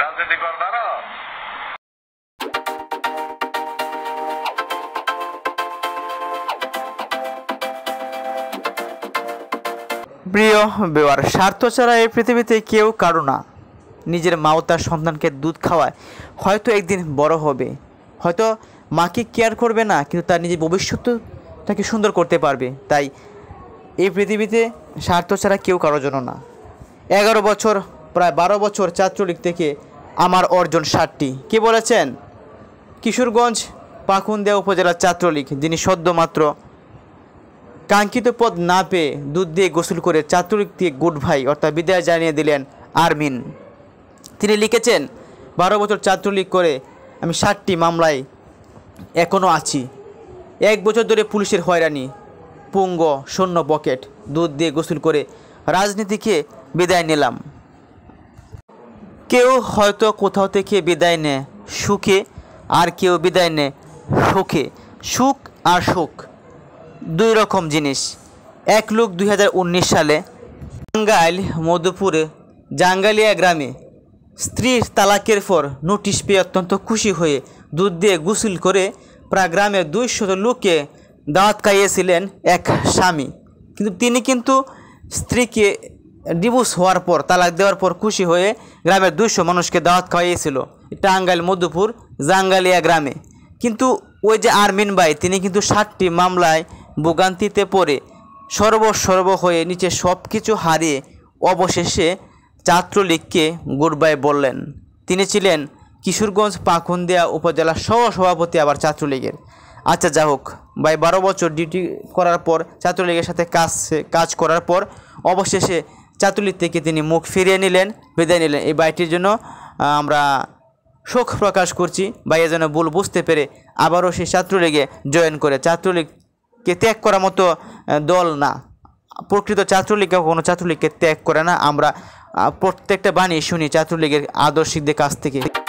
রাজনীতি প্রিয় বেওয়ার স্বার্থ ছাড়া এই পৃথিবীতে কেউ কারো না নিজের ও তার সন্তানকে দুধ খাওয়ায় হয়তো একদিন বড় হবে হয়তো মাকে কেয়ার করবে না কিন্তু তার নিজের ভবিষ্যৎ তাকে সুন্দর করতে পারবে তাই এই পৃথিবীতে স্বার্থ ছাড়া কেউ কারো জন্য না এগারো বছর প্রায় বারো বছর ছাত্রলীগ থেকে আমার অর্জন ষাটটি কে বলেছেন কিশোরগঞ্জ পাখুন্দিয়া উপজেলার ছাত্রলীগ যিনি সদ্যমাত্র কাঙ্ক্ষিত পদ না পেয়ে দুধ দিয়ে গোসল করে ছাত্রলীগ দিয়ে গুড ভাই অর্থাৎ বিদায় জানিয়ে দিলেন আরমিন তিনি লিখেছেন বারো বছর ছাত্রলীগ করে আমি ষাটটি মামলায় এখনও আছি এক বছর ধরে পুলিশের হয়রানি পুঙ্গ শূন্য পকেট দুধ দিয়ে গোসল করে রাজনীতিকে বিদায় নিলাম কেউ হয়তো কোথাও থেকে বিদায় নেয় সুখে আর কেউ বিদায় নেয় সুখে সুখ আর সুখ দুই রকম জিনিস এক লোক দুই সালে টাঙ্গাইল মধুপুরে জাঙ্গালিয়া গ্রামে স্ত্রীর তালাকের পর নোটিশ পেয়ে অত্যন্ত খুশি হয়ে দুধ দিয়ে গুসিল করে প্রায় গ্রামের দুইশত লোককে দাঁত খাইয়েছিলেন এক স্বামী কিন্তু তিনি কিন্তু স্ত্রীকে ডিভোর্স হওয়ার পর তালাক দেওয়ার পর খুশি হয়ে গ্রামের দুশো মানুষকে দাওয়াত খাওয়াইয়েছিল টাঙ্গাইল মধুপুর জাঙ্গালিয়া গ্রামে কিন্তু ওই যে আরমিন ভাই তিনি কিন্তু ষাটটি মামলায় ভোগান্তিতে পড়ে সর্বসর্ব হয়ে নিচে সব কিছু হারিয়ে অবশেষে ছাত্রলীগকে গুড বাই বললেন তিনি ছিলেন কিশোরগঞ্জ পাখুন্দিয়া উপজেলা সহ সভাপতি আবার ছাত্রলীগের আচ্ছা যা হোক ভাই বারো বছর ডিউটি করার পর ছাত্রলীগের সাথে কাজ কাজ করার পর অবশেষে চাতুলির থেকে তিনি মুখ ফিরিয়ে নিলেন বিদায় নিলেন এই বাইটির জন্য আমরা শোক প্রকাশ করছি এ যেন ভুল বুঝতে পেরে আবারও সেই ছাত্রলীগে জয়েন করে ছাত্রলীগকে ত্যাগ করার মতো দল না প্রকৃত ছাত্রলীগ কোনো ছাত্রলীগকে ত্যাগ করে না আমরা প্রত্যেকটা বাণী শুনি ছাত্রলীগের আদর্শিকদের কাছ থেকে